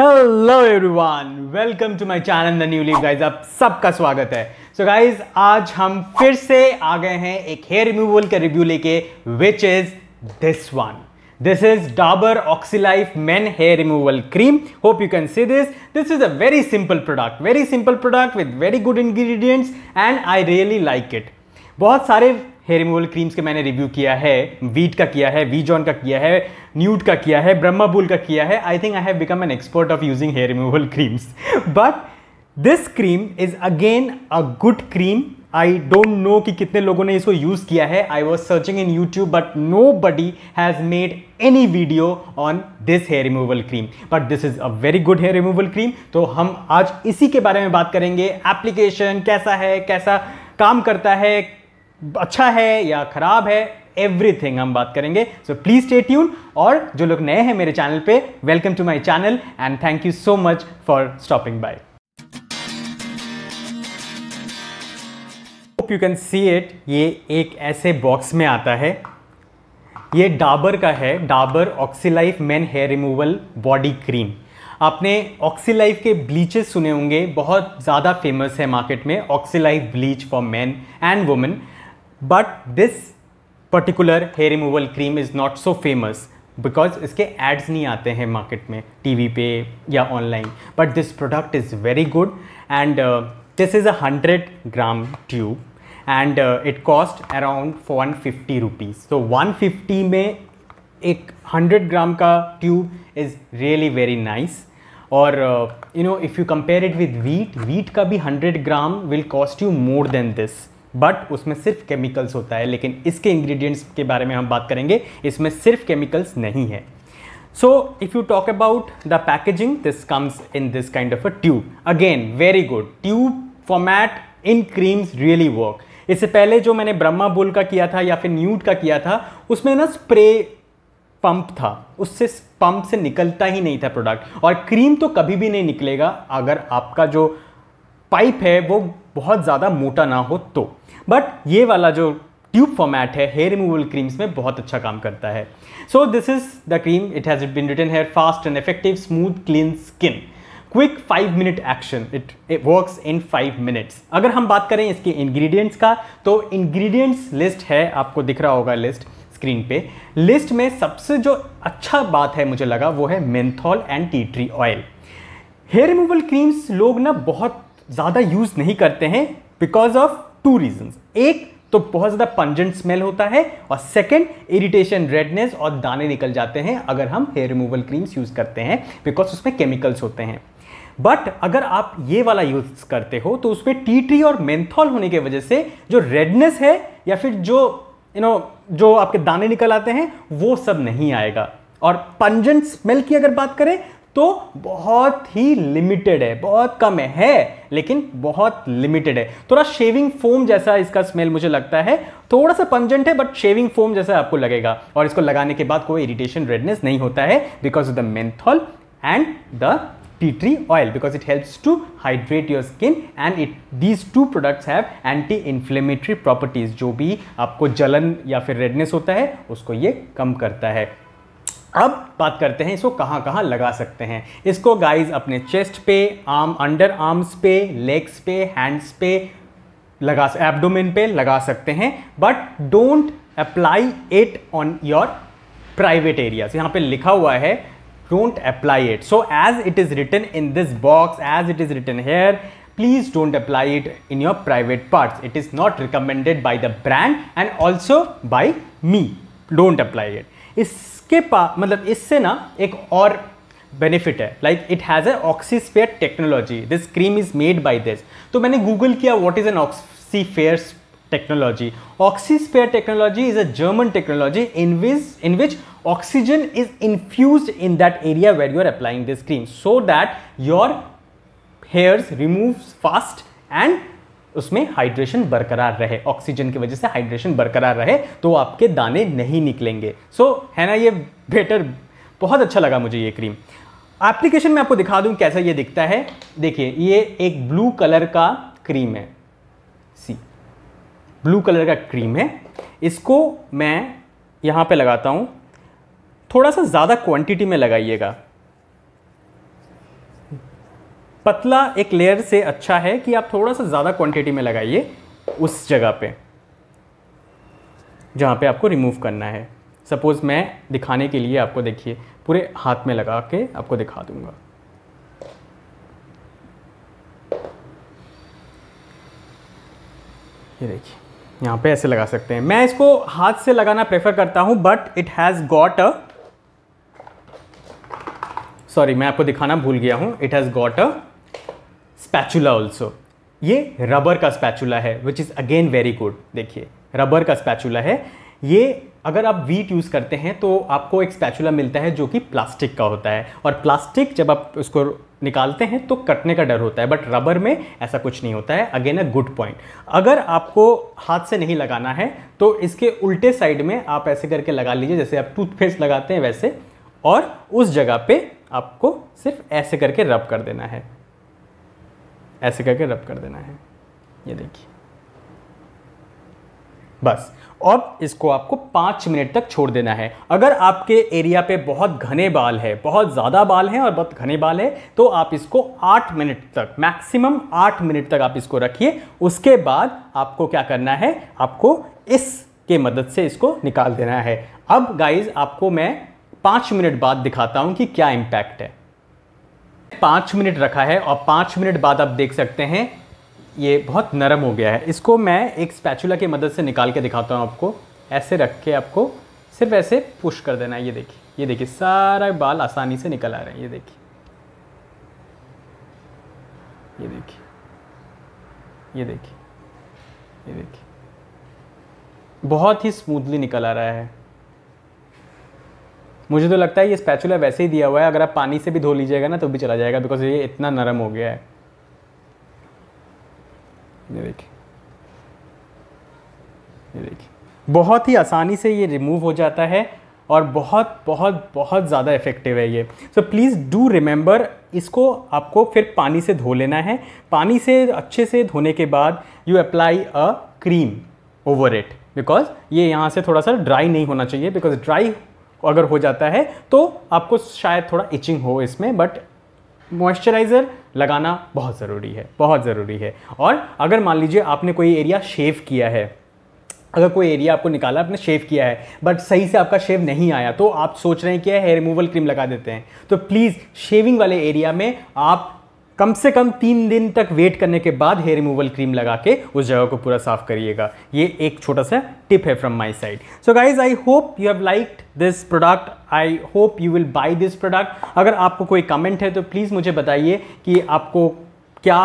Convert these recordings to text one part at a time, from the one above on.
Hello everyone welcome to my channel the newly guys आप सबका स्वागत है सो so गाइस आज हम फिर से आ गए हैं एक हेयर रिमूवल का रिव्यू लेके which is this one This is Dabur Oxylife Men Hair Removal Cream. Hope you can see this. This is a very simple product. Very simple product with very good ingredients and I really like it. बहुत सारे hair removal creams के मैंने review किया है wheat का किया है वीजॉन का किया है न्यूट का किया है बुल का किया है I think I have become an expert of using hair removal creams but this cream is again a good cream I don't know कि कितने लोगों ने इसको यूज़ किया है I was searching in YouTube but nobody has made any video on this hair removal cream but this is a very good hair removal cream तो हम आज इसी के बारे में बात करेंगे एप्लीकेशन कैसा है कैसा काम करता है अच्छा है या ख़राब है एवरीथिंग हम बात करेंगे सो प्लीज़ स्टे ट्यून और जो लोग नए हैं मेरे चैनल पे welcome to my channel and thank you so much for stopping by hope you can see it ये एक ऐसे बॉक्स में आता है ये डाबर का है Dabur Oxylife men hair removal body cream आपने ऑक्सीलाइफ के ब्लीचेस सुने होंगे बहुत ज़्यादा फेमस है मार्केट में Oxylife bleach for men and women but this particular hair removal cream is not so famous because iske ads nahi aate hain market mein tv pe ya online but this product is very good and uh, this is a 100 gram tube and uh, it cost around 150 rupees so 150 mein ek 100 gram ka tube is really very nice or uh, you know if you compare it with wheat wheat ka 100 gram will cost you more than this but उसमें सिर्फ chemicals होता है लेकिन इसके ingredients के बारे में हम बात करेंगे इसमें सिर्फ केमिकल्स नहीं है so if you talk about the packaging this comes in this kind of a tube again very good tube format in creams really work इससे पहले जो मैंने ब्रह्मा बुल का किया था या फिर न्यूट का किया था उसमें ना स्प्रे पंप था उससे पंप से निकलता ही नहीं था प्रोडक्ट और क्रीम तो कभी भी नहीं निकलेगा अगर आपका जो पाइप है वो बहुत ज़्यादा मोटा ना हो तो बट ये वाला जो ट्यूब फॉर्मेट है हेयर रिमूवल क्रीम्स में बहुत अच्छा काम करता है so this is the cream it has been written hair fast and effective smooth clean skin quick five minute action it works in five minutes अगर हम बात करें इसके इंग्रेडिएंट्स का तो इंग्रेडिएंट्स लिस्ट है आपको दिख रहा होगा लिस्ट स्क्रीन पे लिस्ट में सबसे जो अच्छा बात है मुझे लगा वो है menthol and tea tree oil hair removal creams लोग ना बहुत ज़्यादा यूज़ नहीं करते हैं बिकॉज ऑफ टू रीजंस एक तो बहुत ज़्यादा पंजेंट स्मेल होता है और सेकेंड इरिटेशन रेडनेस और दाने निकल जाते हैं अगर हम हेयर रिमूवल क्रीम्स यूज़ करते हैं बिकॉज उसमें केमिकल्स होते हैं बट अगर आप ये वाला यूज़ करते हो तो उसमें टी ट्री और मेंथॉल होने की वजह से जो रेडनेस है या फिर जो यू you नो know, जो आपके दाने निकल आते हैं वो सब नहीं आएगा और पंजेंट स्मेल की अगर बात करें तो बहुत ही लिमिटेड है बहुत कम है, है लेकिन बहुत लिमिटेड है थोड़ा शेविंग फोम जैसा इसका स्मेल मुझे लगता है थोड़ा सा पंजेंट है बट शेविंग फोम जैसा आपको लगेगा और इसको लगाने के बाद कोई इरिटेशन रेडनेस नहीं होता है because of the menthol and the tea tree oil because it helps to hydrate your skin and it these two products have anti inflammatory properties जो भी आपको जलन या फिर रेडनेस होता है उसको ये कम करता है अब बात करते हैं इसको कहाँ कहाँ लगा सकते हैं इसको गाइस अपने चेस्ट पे आर्म अंडर आर्म्स पे लेग्स पे हैंड्स पे लगा एब्डोमेन पे लगा सकते हैं but don't apply it on your private areas यहाँ पे लिखा हुआ है don't apply it so as it is written in this box as it is written here please don't apply it in your private parts it is not recommended by the brand and also by me don't apply it इसके पा मतलब इससे ना एक और benefit है like it has a Oxysphere technology this cream is made by this तो मैंने गूगल किया what is an Oxyfare technology Oxysphere technology is a German technology in which in which oxygen is infuse in that area where you are applying this cream so that your hairs remove fast and उसमें hydration बरकरार रहे oxygen की वजह से hydration बरकरार रहे तो आपके दाने नहीं निकलेंगे सो so, है ना ये बेटर बहुत अच्छा लगा मुझे ये क्रीम एप्लीकेशन में आपको दिखा दूँ कैसा ये दिखता है देखिए ये एक ब्लू कलर का क्रीम है सी ब्लू कलर का क्रीम है इसको मैं यहाँ पे लगाता हूँ थोड़ा सा ज़्यादा क्वांटिटी में लगाइएगा पतला एक लेयर से अच्छा है कि आप थोड़ा सा ज़्यादा क्वांटिटी में लगाइए उस जगह पे जहाँ पे आपको रिमूव करना है सपोज़ मैं दिखाने के लिए आपको देखिए पूरे हाथ में लगा के आपको दिखा दूँगा ये देखिए यहाँ पे ऐसे लगा सकते हैं मैं इसको हाथ से लगाना प्रेफर करता हूँ but it has got a sorry मैं आपको दिखाना भूल गया हूँ it has got a spatula also ये रबर का स्पैचुला है which is again very good देखिए रबर का स्पैचुला है ये अगर आप वीट यूज़ करते हैं तो आपको एक स्पैचुला मिलता है जो कि प्लास्टिक का होता है और प्लास्टिक जब आप उसको निकालते हैं तो कटने का डर होता है बट रबर में ऐसा कुछ नहीं होता है अगेन अ गुड पॉइंट अगर आपको हाथ से नहीं लगाना है तो इसके उल्टे साइड में आप ऐसे करके लगा लीजिए जैसे आप टूथपेस्ट लगाते हैं वैसे और उस जगह पे आपको सिर्फ ऐसे करके रब कर देना है ऐसे करके रब कर देना है ये देखिए बस और इसको आपको पाँच मिनट तक छोड़ देना है अगर आपके एरिया पे बहुत घने बाल है बहुत ज़्यादा बाल हैं और बहुत घने बाल है तो आप इसको आठ मिनट तक मैक्सिमम आठ मिनट तक आप इसको रखिए उसके बाद आपको क्या करना है आपको इस के मदद से इसको निकाल देना है अब गाइज आपको मैं पाँच मिनट बाद दिखाता हूँ कि क्या इम्पैक्ट है पाँच मिनट रखा है और पाँच मिनट बाद आप देख सकते हैं ये बहुत नरम हो गया है इसको मैं एक स्पैचुला की मदद से निकाल के दिखाता हूँ आपको ऐसे रख के आपको सिर्फ ऐसे पुश कर देना है ये देखिए ये देखिए सारा बाल आसानी से निकल आ रहे हैं ये देखिए ये देखिए ये देखिए ये देखिए बहुत ही स्मूथली निकल आ रहा है मुझे तो लगता है ये स्पैचुला वैसे ही दिया हुआ है अगर आप पानी से भी धो लीजिएगा ना तो भी चला जाएगा बिकॉज ये इतना नरम हो गया है ये देखिए ये देखिए बहुत ही आसानी से ये रिमूव हो जाता है और बहुत बहुत बहुत ज़्यादा इफ़ेक्टिव है ये सो प्लीज़ डू रिमेंबर इसको आपको फिर पानी से धो लेना है पानी से अच्छे से धोने के बाद you apply a cream over it because ये यहाँ से थोड़ा सा ड्राई नहीं होना चाहिए बिकॉज ड्राई अगर हो जाता है तो आपको शायद थोड़ा इचिंग हो इसमें बट मॉइस्चराइज़र लगाना बहुत ज़रूरी है बहुत ज़रूरी है और अगर मान लीजिए आपने कोई एरिया शेव किया है अगर कोई एरिया आपको निकाला आपने शेव किया है बट सही से आपका शेव नहीं आया तो आप सोच रहे हैं कि हेयर रिमूवल क्रीम लगा देते हैं तो प्लीज़ शेविंग वाले एरिया में आप कम से कम तीन दिन तक वेट करने के बाद हेयर रिमूवल क्रीम लगा के उस जगह को पूरा साफ करिएगा ये एक छोटा सा टिप है from my side so guys I hope you have liked this product I hope you will buy this product अगर आपको कोई कमेंट है तो प्लीज़ मुझे बताइए कि आपको क्या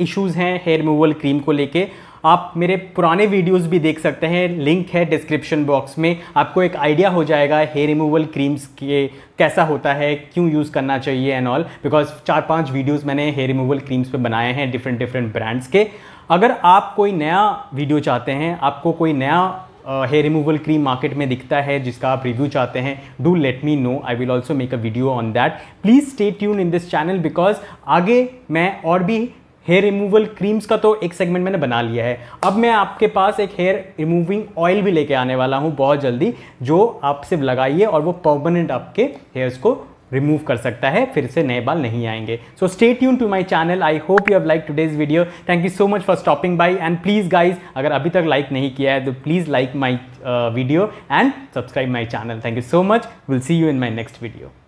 इश्यूज़ हैं हेयर रिमूवल क्रीम को लेके आप मेरे पुराने वीडियोस भी देख सकते हैं लिंक है डिस्क्रिप्शन बॉक्स में आपको एक आइडिया हो जाएगा हेयर रिमूवल क्रीम्स के कैसा होता है क्यों यूज़ करना चाहिए एंड ऑल बिकॉज चार पांच वीडियोस मैंने हेयर रिमूवल क्रीम्स पे बनाए हैं डिफरेंट डिफरेंट ब्रांड्स के अगर आप कोई नया वीडियो चाहते हैं आपको कोई नया हेयर रिमूवल क्रीम मार्केट में दिखता है जिसका आप रिव्यू चाहते हैं do let me know I will also make a video on that please stay tune in this channel because आगे मैं और भी हेयर रिमूवल क्रीम्स का तो एक सेगमेंट मैंने बना लिया है अब मैं आपके पास एक हेयर रिमूविंग ऑयल भी लेके आने वाला हूँ बहुत जल्दी जो आप सिर्फ लगाइए और वो परमानेंट आपके हेयर्स को रिमूव कर सकता है फिर से नए बाल नहीं आएंगे so stay tune to my channel I hope you have like today's video thank you so much for stopping by and please guys अगर अभी तक लाइक नहीं किया है तो please like my video and subscribe my channel thank you so much will see you in my next video